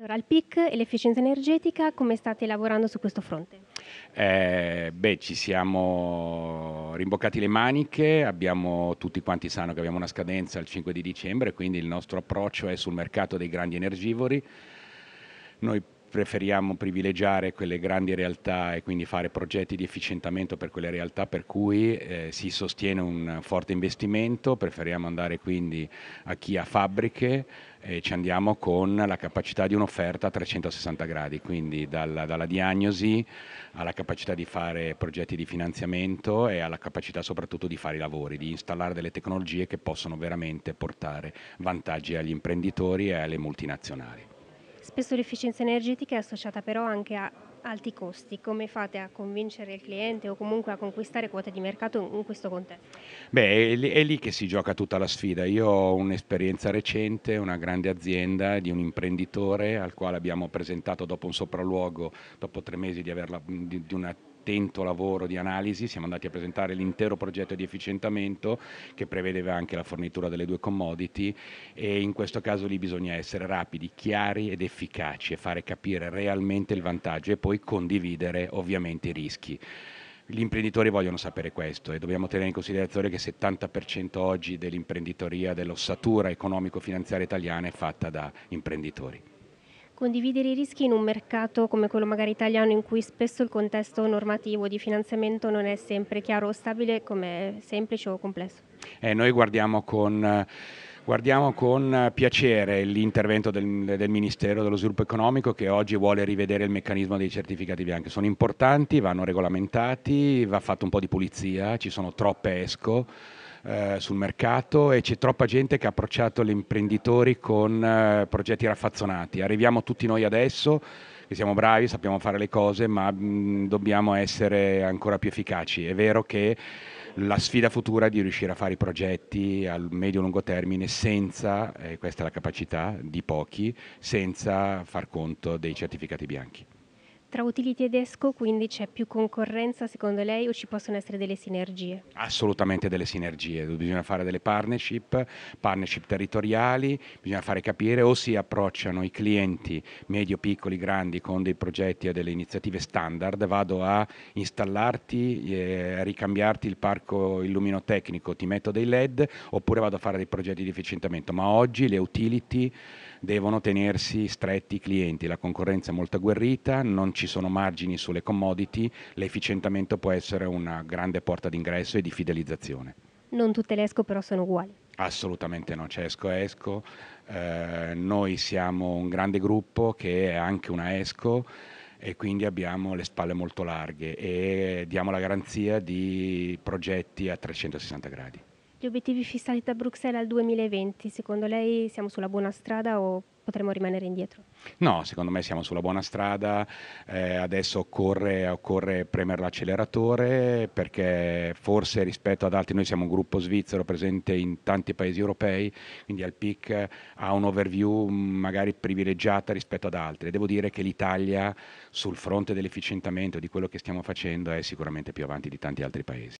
Allora, il PIC e l'efficienza energetica, come state lavorando su questo fronte? Eh, beh, ci siamo rimboccati le maniche, abbiamo, tutti quanti sanno che abbiamo una scadenza il 5 di dicembre, quindi il nostro approccio è sul mercato dei grandi energivori. Noi preferiamo privilegiare quelle grandi realtà e quindi fare progetti di efficientamento per quelle realtà per cui eh, si sostiene un forte investimento, preferiamo andare quindi a chi ha fabbriche e ci andiamo con la capacità di un'offerta a 360 gradi, quindi dalla, dalla, diagnosi alla capacità di fare progetti di finanziamento e alla capacità soprattutto di fare i lavori, di installare delle tecnologie che possono veramente portare vantaggi agli imprenditori e alle multinazionali. Spesso l'efficienza energetica è associata però anche a alti costi. Come fate a convincere il cliente o comunque a conquistare quote di mercato in questo contesto? Beh, è lì, è lì che si gioca tutta la sfida. Io ho un'esperienza recente, una grande azienda di un imprenditore al quale abbiamo presentato dopo un sopralluogo, dopo tre mesi di, averla, di, di una attento lavoro di analisi, siamo andati a presentare l'intero progetto di efficientamento che prevedeva anche la fornitura delle due commodity e in questo caso lì bisogna essere rapidi, chiari ed efficaci e fare capire realmente il vantaggio e poi condividere ovviamente i rischi gli imprenditori vogliono sapere questo e dobbiamo tenere in considerazione che il 70% oggi dell'imprenditoria, dell'ossatura economico-finanziaria italiana è fatta da imprenditori. Condividere i rischi in un mercato come quello magari italiano in cui spesso il contesto normativo di finanziamento non è sempre chiaro o stabile come semplice o complesso? Eh, noi guardiamo con... Guardiamo con piacere l'intervento del, del, Ministero dello Sviluppo Economico che oggi vuole rivedere il meccanismo dei certificati bianchi. Sono importanti, vanno regolamentati, va fatto un po' di pulizia, ci sono troppe ESCO eh, sul mercato e c'è troppa gente che ha approcciato gli imprenditori con eh, progetti raffazzonati. Arriviamo tutti noi adesso che siamo bravi, sappiamo fare le cose, ma mh, mm, dobbiamo essere ancora più efficaci. È vero che la sfida futura è di riuscire a fare i progetti a medio-lungo termine senza, eh, questa è la capacità di pochi, senza far conto dei certificati bianchi. Tra utili tedesco quindi c'è più concorrenza secondo lei o ci possono essere delle sinergie? Assolutamente delle sinergie, bisogna fare delle partnership, partnership territoriali, bisogna fare capire o si approcciano i clienti medio, piccoli, grandi con dei progetti e delle iniziative standard, vado a installarti, eh, ricambiarti il parco illuminotecnico, ti metto dei LED oppure vado a fare dei progetti di efficientamento, ma oggi le utility devono tenersi stretti i clienti, la concorrenza è molto agguerrita, non ci sono margini sulle commodity, l'efficientamento può essere una grande porta d'ingresso e di fidelizzazione. Non tutte le ESCO però sono uguali. Assolutamente no, c'è ESCO ESCO, eh, noi siamo un grande gruppo che è anche una ESCO e quindi abbiamo le spalle molto larghe e diamo la garanzia di progetti a 360 gradi gli obiettivi fissati da Bruxelles al 2020, secondo lei siamo sulla buona strada o potremmo rimanere indietro? No, secondo me siamo sulla buona strada, eh, adesso occorre, occorre premere l'acceleratore perché forse rispetto ad altri, noi siamo un gruppo svizzero presente in tanti paesi europei, quindi al PIC ha un'overview mm, magari privilegiata rispetto ad altri. Devo dire che l'Italia sul fronte dell'efficientamento di quello che stiamo facendo è sicuramente più avanti di tanti altri paesi.